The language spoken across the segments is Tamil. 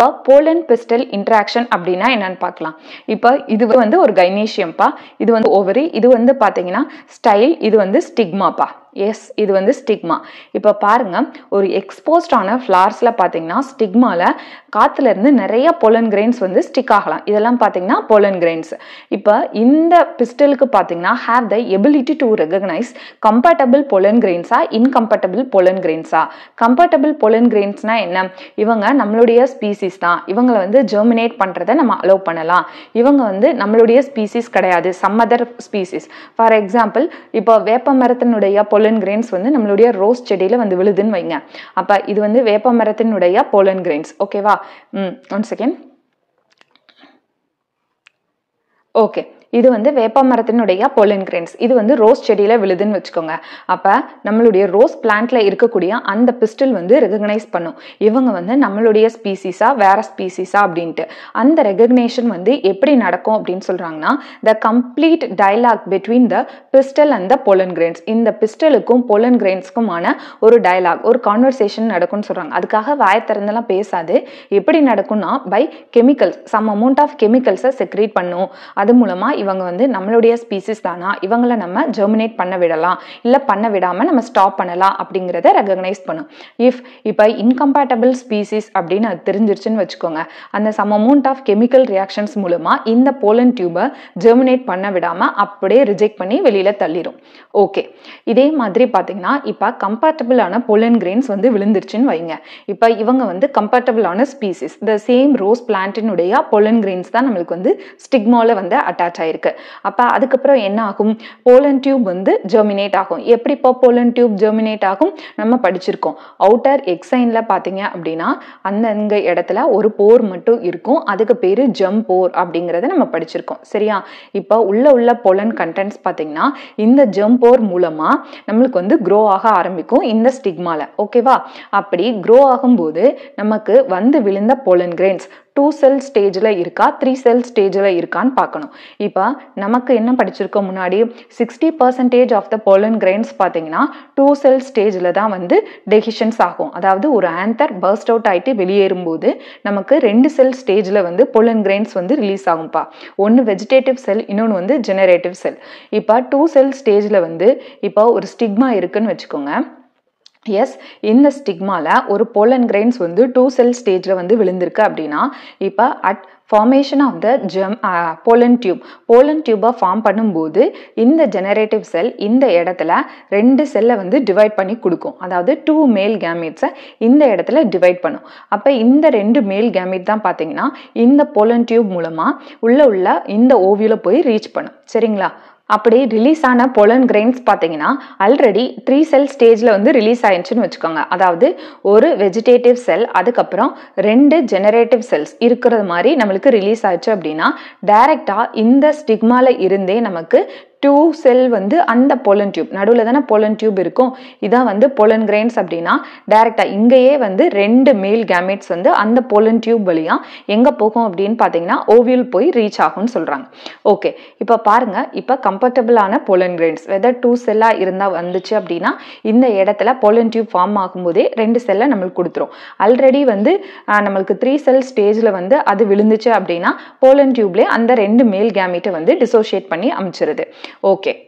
இப்போ போலன் பிஸ்டல் இன்ட்ராக்ஷன் அப்படின்னா என்னன்னு பார்க்கலாம் இப்போ இது வந்து ஒரு கைனீஷியம்ப்பா இது வந்து ஓவரி இது வந்து பார்த்தீங்கன்னா ஸ்டைல் இது வந்து ஸ்டிக்மாப்பா எஸ் இது வந்து ஸ்டிக்மா இப்போ பாருங்க ஒரு எக்ஸ்போஸ்டான ஃப்ளார்ஸில் பார்த்தீங்கன்னா ஸ்டிக்மாவில் இருந்து நிறைய பொலன் கிரெயின்ஸ் வந்து ஸ்டிக் ஆகலாம் இதெல்லாம் பார்த்தீங்கன்னா பொலன் கிரெயின்ஸ் இப்போ இந்த பிஸ்டலுக்கு பார்த்தீங்கன்னா have the ability to recognise comfortable pollen கிரெயின்ஸா இன்கம்ஃபர்டபுள் பொலன் கிரெயின்ஸா கம்ஃபர்டபுள் பொலன் கிரெயின்ஸ்னா என்ன இவங்க நம்மளுடைய ஸ்பீசிஸ் தான் இவங்களை வந்து ஜெர்மினேட் பண்ணுறதை நம்ம அலோவ் பண்ணலாம் இவங்க வந்து நம்மளுடைய ஸ்பீசிஸ் கிடையாது some other species for example இப்போ வேப்ப மரத்தினுடைய பொலன் கிரெயின்ஸ் வந்து நம்மளுடைய ரோஸ் செடியில் வந்து விழுதுன்னு வைங்க அப்போ இது வந்து வேப்ப மரத்தினுடைய பொலன் கிரெயின்ஸ் ஓகேவா ஒன் செகண்ட் ஓகே இது வந்து வேப்ப மரத்தினுடைய பொலன் கிரெயின்ஸ் இது வந்து ரோஸ் செடியில் விழுதுன்னு வச்சுக்கோங்க அப்போ நம்மளுடைய ரோஸ் பிளான்ட்ல இருக்கக்கூடிய அந்த பிஸ்டில் வந்து ரெகக்னைஸ் பண்ணும் இவங்க வந்து நம்மளுடைய ஸ்பீசிஸா வேற ஸ்பீசிஸா அப்படின்ட்டு அந்த ரெகக்னேஷன் வந்து எப்படி நடக்கும் அப்படின்னு சொல்கிறாங்கன்னா the complete dialogue between the pistil and the pollen grains இந்த பிஸ்டலுக்கும் பொலன் கிரெயின்ஸ்க்குமான ஒரு டைலாக் ஒரு கான்வர்சேஷன் நடக்கும்னு சொல்கிறாங்க அதுக்காக வாய திறந்தெல்லாம் பேசாது எப்படி நடக்கும்னா by chemicals some amount of கெமிக்கல்ஸை செக்ரேட் பண்ணும் அது மூலமாக இவங்க வந்து நம்மளுடைய ஸ்பீசிஸ் தானா இவங்களை நம்ம ஜெர்மினேட் பண்ண விடலாம் இல்லை பண்ண விடாமல் நம்ம ஸ்டாப் பண்ணலாம் அப்படிங்கிறத ரெகனைஸ் பண்ணும் இஃப் இப்போ இன்கம்பேட்டபிள் ஸ்பீசிஸ் அப்படின்னு அது தெரிஞ்சிருச்சுன்னு வச்சுக்கோங்க அந்த some amount of chemical reactions மூலமாக இந்த போலன் டியூபை ஜெர்மினேட் பண்ண விடாமல் அப்படியே ரிஜெக்ட் பண்ணி வெளியில் தள்ளிடும் ஓகே இதே மாதிரி பார்த்தீங்கன்னா இப்போ கம்பேட்டபிளான போலன் கிரெயின்ஸ் வந்து விழுந்துருச்சுன்னு வைங்க இப்போ இவங்க வந்து கம்பேட்டபிளான ஸ்பீசிஸ் த சேம் ரோஸ் பிளான்ட்டினுடைய பொலன் கிரெயின்ஸ் தான் நம்மளுக்கு வந்து ஸ்டிக்மாவில் வந்து அட்டாச் ஆகி ஆயிருக்கு அப்போ அதுக்கப்புறம் என்ன ஆகும் போலன் டியூப் வந்து ஜெர்மினேட் ஆகும் எப்படி இப்போ போலன் டியூப் ஜெர்மினேட் ஆகும் நம்ம படிச்சிருக்கோம் அவுட்டர் எக்ஸைனில் பார்த்தீங்க அப்படின்னா அந்தந்த இடத்துல ஒரு போர் மட்டும் இருக்கும் அதுக்கு பேர் ஜம் போர் அப்படிங்கிறத நம்ம படிச்சிருக்கோம் சரியா இப்போ உள்ள உள்ள போலன் கண்டென்ட்ஸ் பார்த்தீங்கன்னா இந்த ஜம் போர் மூலமாக நம்மளுக்கு வந்து க்ரோ ஆக ஆரம்பிக்கும் இந்த ஸ்டிக்மாவில் ஓகேவா அப்படி க்ரோ ஆகும்போது நமக்கு வந்து விழுந்த போலன் கிரெயின்ஸ் டூ செல் ஸ்டேஜில் இருக்கா த்ரீ செல் ஸ்டேஜில் இருக்கான்னு பார்க்கணும் இப்போ நமக்கு என்ன படிச்சிருக்கோம் முன்னாடி sixty percentage of the pollen grains பார்த்தீங்கன்னா டூ செல் ஸ்டேஜில் தான் வந்து டெஹிஷன்ஸ் ஆகும் அதாவது ஒரு ஆன்தர் பர்ஸ்ட் அவுட் ஆகிட்டு வெளியேறும்போது நமக்கு ரெண்டு செல் ஸ்டேஜில் வந்து போலன் கிரெயின்ஸ் வந்து ரிலீஸ் ஆகும்ப்பா ஒன்று வெஜிடேட்டிவ் செல் இன்னொன்று வந்து ஜெனரேட்டிவ் செல் இப்போ டூ செல் ஸ்டேஜில் வந்து இப்போ ஒரு ஸ்டிக்மா இருக்குன்னு வச்சுக்கோங்க எஸ் இந்த ஸ்டிக்மாவில் ஒரு போலன் கிரெயின்ஸ் வந்து டூ செல் ஸ்டேஜில் வந்து விழுந்திருக்கு அப்படின்னா இப்போ at formation of the germ pollen tube pollen டியூப்பை ஃபார்ம் பண்ணும்போது இந்த ஜெனரேட்டிவ் செல் இந்த இடத்துல ரெண்டு செல்லை வந்து டிவைட் பண்ணி கொடுக்கும் அதாவது டூ மேல் கேமேட்ஸை இந்த இடத்துல டிவைட் பண்ணும் அப்போ இந்த ரெண்டு மேல் கேமேட் தான் பார்த்தீங்கன்னா இந்த போலன் டியூப் மூலமாக உள்ளே உள்ள இந்த ஓவியில் போய் ரீச் பண்ணும் சரிங்களா அப்படி ரிலீஸ் ஆன பொலன் கிரெயின்ஸ் பார்த்தீங்கன்னா ஆல்ரெடி த்ரீ செல் ஸ்டேஜில் வந்து ரிலீஸ் ஆயிடுச்சுன்னு வச்சுக்கோங்க அதாவது ஒரு வெஜிடேட்டிவ் செல் அதுக்கப்புறம் ரெண்டு ஜெனரேட்டிவ் செல்ஸ் இருக்கிறது மாதிரி நம்மளுக்கு ரிலீஸ் ஆயிடுச்சு அப்படின்னா டைரெக்டாக இந்த ஸ்டிக்மாவில் இருந்தே நமக்கு டூ செல் வந்து அந்த பொலன் டியூப் நடுவில் தானே பொலன் டியூப் இருக்கும் இதான் வந்து பொலன் கிரெயின்ஸ் அப்படின்னா டைரெக்டாக இங்கேயே வந்து ரெண்டு மேல் கேமேட்ஸ் வந்து அந்த பொலன் டியூப் வழியாக எங்கே போகும் அப்படின்னு பார்த்தீங்கன்னா ஓவியல் போய் ரீச் ஆகும்னு சொல்கிறாங்க ஓகே இப்போ பாருங்கள் இப்போ கம்ஃபர்டபுளான பொலன் கிரெயின்ஸ் வெதர் டூ செல்லாக இருந்தால் வந்துச்சு அப்படின்னா இந்த இடத்துல பொலன் டியூப் ஃபார்ம் ஆகும்போதே ரெண்டு செல்லை நம்மளுக்கு கொடுத்துரும் ஆல்ரெடி வந்து நம்மளுக்கு த்ரீ செல் ஸ்டேஜில் வந்து அது விழுந்துச்சு அப்படின்னா போலன் டியூப்லேயே அந்த ரெண்டு மேல் கேமேட்டை வந்து டிசோஷியேட் பண்ணி அமைச்சிருது Okay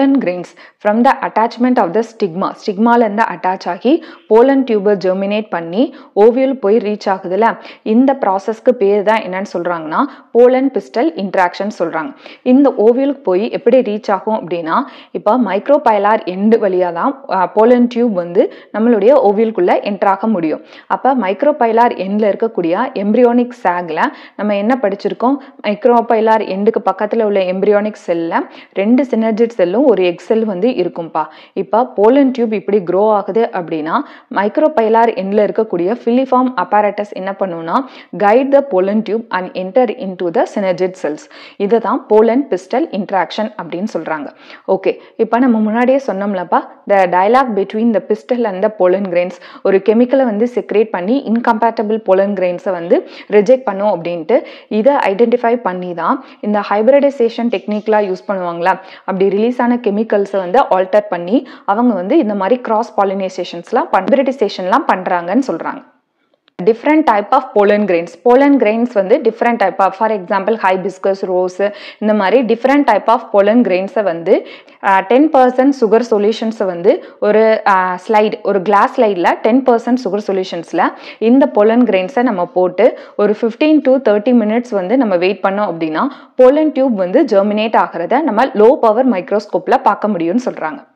pollen grains from the attachment of the stigma ஸ்டிக்மாலேருந்து அட்டாச் ஆகி போலன் டியூபர் ஜெர்மினேட் பண்ணி ஓவியல் போய் ரீச் ஆகுதுல்ல இந்த ப்ராசஸ்க்கு பேர் தான் என்னன்னு சொல்கிறாங்கன்னா போலன் பிஸ்டல் இன்ட்ராக்ஷன் சொல்கிறாங்க இந்த ஓவியலுக்கு போய் எப்படி ரீச் ஆகும் அப்படின்னா இப்போ மைக்ரோபைலார் எண்டு வழியாக தான் போலன் டியூப் வந்து நம்மளுடைய ஓவியலுக்குள்ளே என்ட்ராக முடியும் அப்போ மைக்ரோபைலார் எண்டில் இருக்கக்கூடிய எம்ப்ரியோனிக் சேகில் நம்ம என்ன படிச்சிருக்கோம் மைக்ரோபைலார் எண்டுக்கு பக்கத்தில் உள்ள எம்ப்ரியோனிக் செல்லில் ரெண்டு சினர்ஜிட் செல்லும் ஒரு எக்ஸல் வந்து இருக்கும்ப்பா இப்போ போலன் டியூப் இப்படி க்ரோ ஆகுது அப்படின்னா மைக்ரோபைலார் எண்ணில் இருக்கக்கூடிய ஃபிலிஃபார்ம் அப்பாரட்டஸ் என்ன பண்ணுன்னா guide the pollen tube and enter into the synergid cells இதை தான் போலன் பிஸ்டல் இன்ட்ராக்ஷன் அப்படின்னு சொல்கிறாங்க ஓகே இப்போ நம்ம முன்னாடியே சொன்னோம்லப்பா the dialogue between the pistil and the pollen grains ஒரு கெமிக்கலை வந்து செக்ரேட் பண்ணி இன்கம்பேட்டபிள் போலன் கிரெயின்ஸை வந்து ரிஜெக்ட் பண்ணும் அப்படின்ட்டு இதை ஐடென்டிஃபை பண்ணி தான் இந்த ஹைபிரடைசேஷன் டெக்னிக்லாம் யூஸ் பண்ணுவாங்களா அப்படி ரிலீஸ் ஆன கெமிக்கல்ஸை வந்து ஆல்டர் பண்ணி அவங்க வந்து இந்த மாதிரி கிராஸ் பாலினைசேஷன்ஸ்லாம் பண்பிரிட்டிசேஷன்லாம் பண்ணுறாங்கன்னு சொல்கிறாங்க different type of pollen grains pollen grains வந்து different type of for example hibiscus rose இந்த மாதிரி டிஃப்ரெண்ட் டைப் ஆஃப் போலன் கிரெயின்ஸை வந்து டென் பர்சன்ட் சுகர் சொல்யூஷன்ஸை வந்து ஒரு ஸ்லைட் ஒரு கிளாஸ் ஸ்லைடில் டென் பர்சன்ட் சுகர் சொல்யூஷன்ஸில் இந்த போலன் கிரெயின்ஸை நம்ம போட்டு ஒரு ஃபிஃப்டீன் டு தேர்ட்டி மினிட்ஸ் வந்து நம்ம வெயிட் பண்ணோம் அப்படின்னா போலன் டியூப் வந்து ஜெர்மினேட் ஆகிறத நம்ம லோ பவர் மைக்ரோஸ்கோப்பில் பார்க்க முடியும்னு சொல்கிறாங்க